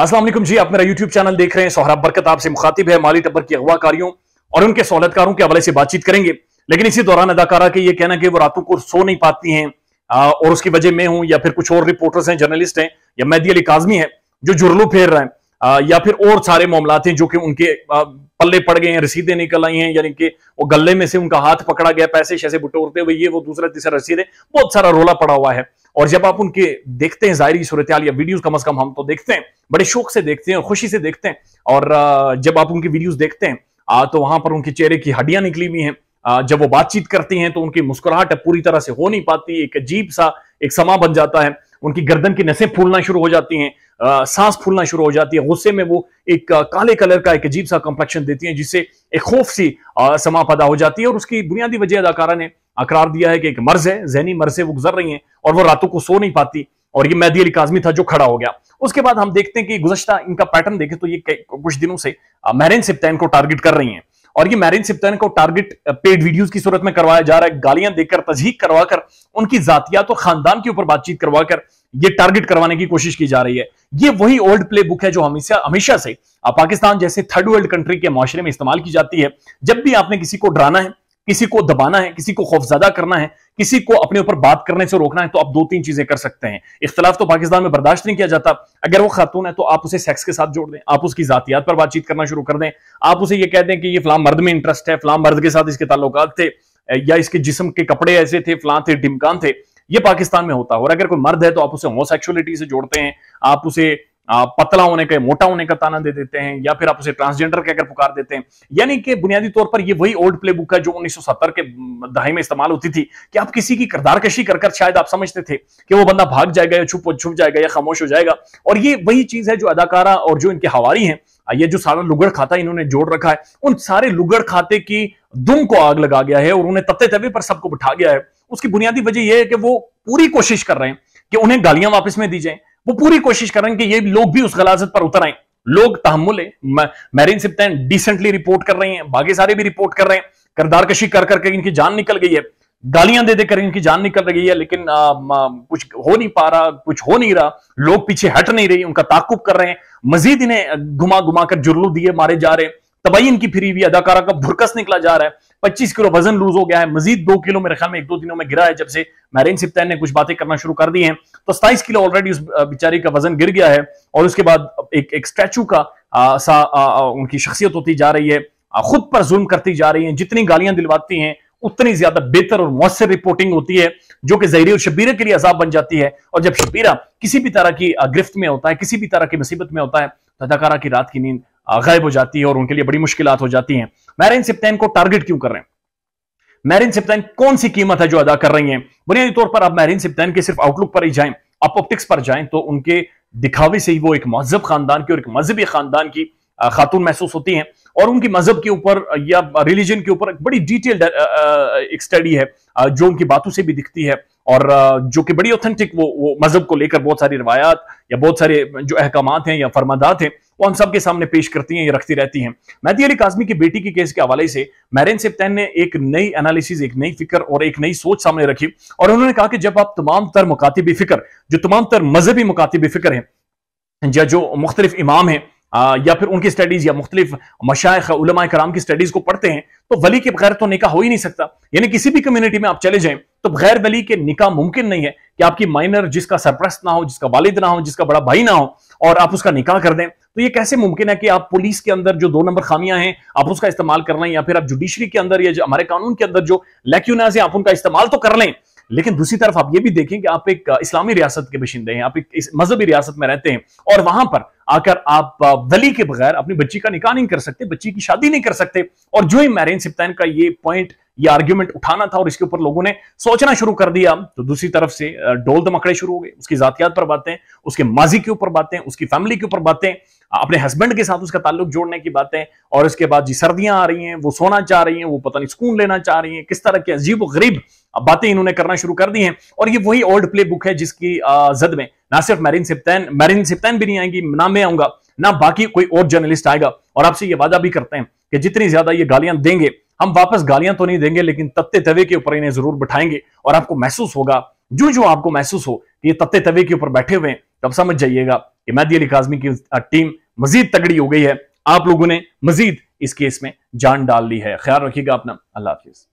असलम जी आप मेरा YouTube channel देख रहे हैं सोहराब बरकत आपसे मुखातिब है माली टब्बर की अगवाकारियों और उनके सहूलतकारों के हवाले से बातचीत करेंगे लेकिन इसी दौरान अदाकारा के ये कहना कि वो रातों को सो नहीं पाती हैं और उसकी वजह मैं हूं या फिर कुछ और रिपोर्टर्स हैं जर्नलिस्ट हैं या मैदी अली काजमी है जो जुर्लू फेर रहे हैं या फिर और सारे मामला हैं जो कि उनके पल्ले पड़ गए हैं रसीदें निकल आई हैं यानी कि वो गले में से उनका हाथ पकड़ा गया पैसे शैसे बुटोरते हुए ये वो दूसरा तीसरा रसीदें बहुत सारा रोला पड़ा हुआ है और जब आप उनके देखते हैं जाहिर सूरत या वीडियोस कम अज कम हम तो देखते हैं बड़े शौक से देखते हैं और खुशी से देखते हैं और जब आप उनकी वीडियोज देखते हैं तो वहां पर उनके चेहरे की हड्डियां निकली हुई हैं जब वो बातचीत करती हैं तो उनकी मुस्कुराहट पूरी तरह से हो नहीं पाती एक अजीब सा एक समा बन जाता है उनकी गर्दन की नसें फूलना शुरू हो जाती हैं सांस फूलना शुरू हो जाती है गुस्से में वो एक काले कलर का एक अजीब सा कंप्लेक्शन देती हैं जिससे एक खौफ सी समा पैदा हो जाती है और उसकी बुनियादी वजह अदाकारा ने अकरार दिया है कि एक मर्ज है जहनी मर्ज से वो गुजर रही हैं और वो रातों को सो नहीं पाती और ये मैदी अली काजमी था जो खड़ा हो गया उसके बाद हम देखते हैं कि गुजश्ता इनका पैटर्न देखे तो ये कुछ दिनों से मैरिन सिप्तैन को टारगेट कर रही है और ये मैरिन सिप्तैन को टारगेट पेड वीडियोस की सूरत में करवाया जा रहा है गालियां देकर तजहीक करवाकर उनकी जातियात तो और खानदान के ऊपर बातचीत करवाकर ये टारगेट करवाने की कोशिश की जा रही है ये वही ओल्ड प्ले बुक है जो हमेशा हमेशा से पाकिस्तान जैसे थर्ड वर्ल्ड कंट्री के माशरे में इस्तेमाल की जाती है जब भी आपने किसी को डराना है किसी को दबाना है किसी को खौफजदा करना है किसी को अपने ऊपर बात करने से रोकना है तो आप दो तीन चीजें कर सकते हैं इख्तलाफ तो पाकिस्तान में बर्दाश्त नहीं किया जाता अगर वो खातून है तो आप उसे सेक्स के साथ जोड़ दें आप उसकी जातियात पर बातचीत करना शुरू कर दें आप उसे ये कह दें कि ये फलाम मर्द में इंटरेस्ट है फलाम मर्द के साथ इसके ताल्लुक थे या इसके जिसम के कपड़े ऐसे थे फलां थे डिमकान थे ये पाकिस्तान में होता है और अगर कोई मर्द है तो आप उसे होमोसेक्सुअलिटी से जोड़ते हैं आप उसे पतला होने का मोटा होने का ताना दे देते हैं या फिर आप उसे ट्रांसजेंडर कहकर पुकार देते हैं यानी कि बुनियादी तौर पर यह वही ओल्ड प्ले बुक है जो 1970 के दहाई में इस्तेमाल होती थी कि आप किसी की करदारकशी कर कर शायद आप समझते थे कि वो बंदा भाग जाएगा या छुप छुप जाएगा या खामोश हो जाएगा और ये वही चीज है जो अदाकारा और जो इनके हवारी हैं ये जो सारा लुगड़ खाता इन्होंने जोड़ रखा है उन सारे लुगड़ खाते की दुम को आग लगा गया है और उन्हें तत्ते तबे पर सबको बिठा गया है उसकी बुनियादी वजह यह है कि वो पूरी कोशिश कर रहे हैं कि उन्हें गालियां वापस में दी जाए वो पूरी कोशिश करें कि ये लोग भी उस गलाजत पर उतर आए लोग तहमुल मैरिन सिप्तान डिसेंटली रिपोर्ट कर रहे हैं बाकी सारे भी रिपोर्ट कर रहे हैं करदार कशी कर करके इनकी जान निकल गई है गालियां दे देकर इनकी जान निकल रही है लेकिन आ, आ, कुछ हो नहीं पा रहा कुछ हो नहीं रहा लोग पीछे हट नहीं रही उनका ताकुब कर रहे हैं मजीद इन्हें घुमा घुमा कर जुर्लू दिए मारे जा रहे हैं तबाही इनकी फिरी हुई अदाकारा का भुरकस निकला जा रहा है 25 किलो वजन लूज हो गया है मजीद दो किलो मेरे ख्याल में एक दो दिनों में गिरा है जब से मैरिन सिप्तैन ने कुछ बातें करना शुरू कर दी हैं तो सताइस किलो ऑलरेडी उस बिचारी का वजन गिर गया है और उसके बाद एक एक स्टैचू का आ, सा आ, आ, उनकी शख्सियत होती जा रही है खुद पर जुल्म करती जा रही है जितनी गालियां दिलवाती हैं उतनी ज्यादा बेहतर और मौसर रिपोर्टिंग होती है जो कि जहरी और शबीरा के लिए अजाब बन जाती है और जब शबीरा किसी भी तरह की गिरफ्त में होता है किसी भी तरह की मुसीबत में होता है तो अदाकारा की रात की नींद गायब हो जाती है और उनके लिए बड़ी मुश्किल हो जाती हैं मैरिन सिप्तैन को टारगेट क्यों कर रहे हैं मैरिन सिप्तैन कौन सी कीमत है जो अदा कर रही है बुनियादी तौर पर आप मैरिन सिप्तैन के सिर्फ आउटलुक पर ही जाएं आप ऑप्टिक्स पर जाएं तो उनके दिखावे से ही वो एक महजब खानदान की और एक मजहबी खानदान की खातून महसूस होती हैं और उनकी मजहब के ऊपर या रिलीजन के ऊपर एक बड़ी डिटेल्ड एक स्टडी है जो उनकी बातों से भी दिखती है और जो कि बड़ी ऑथेंटिक वो वो मजहब को लेकर बहुत सारी रवायात या बहुत सारे जो अहकाम हैं या फरमादात हैं वो हम सबके सामने पेश करती हैं या रखती रहती हैं मैदी अली काजमी की बेटी के केस के हवाले से मैरिन सिप्तन ने एक नई एनालिसिस एक नई फिक्र और एक नई सोच सामने रखी और उन्होंने कहा कि जब आप तमाम तर मुकातिबी फिक्र जो तमाम तर मजहबी मुकातिबी फिक्र हैं या जो मुख्तलिफ इमाम हैं या फिर उनकी स्टडीज या मुख्तलिफ मशाइ कराम की स्टडीज को पढ़ते हैं तो वली के बगैर तो निका हो ही नहीं सकता यानी किसी भी कम्युनिटी में आप चले जाएं तो बगैर वली के निकाह मुमकिन नहीं है कि आपकी माइनर जिसका सरप्रस्त ना हो जिसका वालिद ना हो जिसका बड़ा भाई ना हो और आप उसका निकाह कर दें तो ये कैसे मुमकिन है कि आप पुलिस के अंदर जो दो नंबर खामियां हैं आप उसका इस्तेमाल कर लें या फिर आप जुडिशरी के अंदर या हमारे कानून के अंदर जो लेक्यूनाज है आप उनका इस्तेमाल तो कर लें लेकिन दूसरी तरफ आप ये भी देखें कि आप एक इस्लामी रियासत के बशिंदे हैं आप एक मजहबी रियासत में रहते हैं और वहां पर आकर आप वली के बगैर अपनी बच्ची का निकाह नहीं कर सकते बच्ची की शादी नहीं कर सकते और जो ही मैरिन सिप्तान का ये पॉइंट ये आर्ग्यूमेंट उठाना था और इसके ऊपर लोगों ने सोचना शुरू कर दिया तो दूसरी तरफ से डोल दमकड़े शुरू हो गए उसकी जातियात पर बातें उसके माजी के ऊपर बातें उसकी फैमिली के ऊपर बातें अपने हस्बैंड के साथ उसका ताल्लुक जोड़ने की बातें और इसके बाद जी सर्दियां आ रही हैं वो सोना चाह रही हैं वो पता नहीं सुकून लेना चाह रही हैं किस तरह के अजीब गरीब बातें इन्होंने करना शुरू कर दी हैं और ये वही ओल्ड प्ले बुक है जिसकी जद में ना सिर्फ मैरिन सिप्तैन मैरिन सिप्तैन भी नहीं आएंगी ना मैं आऊंगा ना बाकी कोई और जर्नलिस्ट आएगा और आपसे ये वादा भी करते हैं कि जितनी ज्यादा ये गालियां देंगे हम वापस गालियां तो नहीं देंगे लेकिन तत्ते तवे के ऊपर इन्हें जरूर बैठाएंगे और आपको महसूस होगा जो जो आपको महसूस हो कि ये तत्ते तवे के ऊपर बैठे हुए हैं तब समझ जाइएगा कि मैदी अली काजमी की टीम मजीद तगड़ी हो गई है आप लोगों ने मजीद इस केस में जान डाल ली है ख्याल रखिएगा अपना अल्लाह हाफिज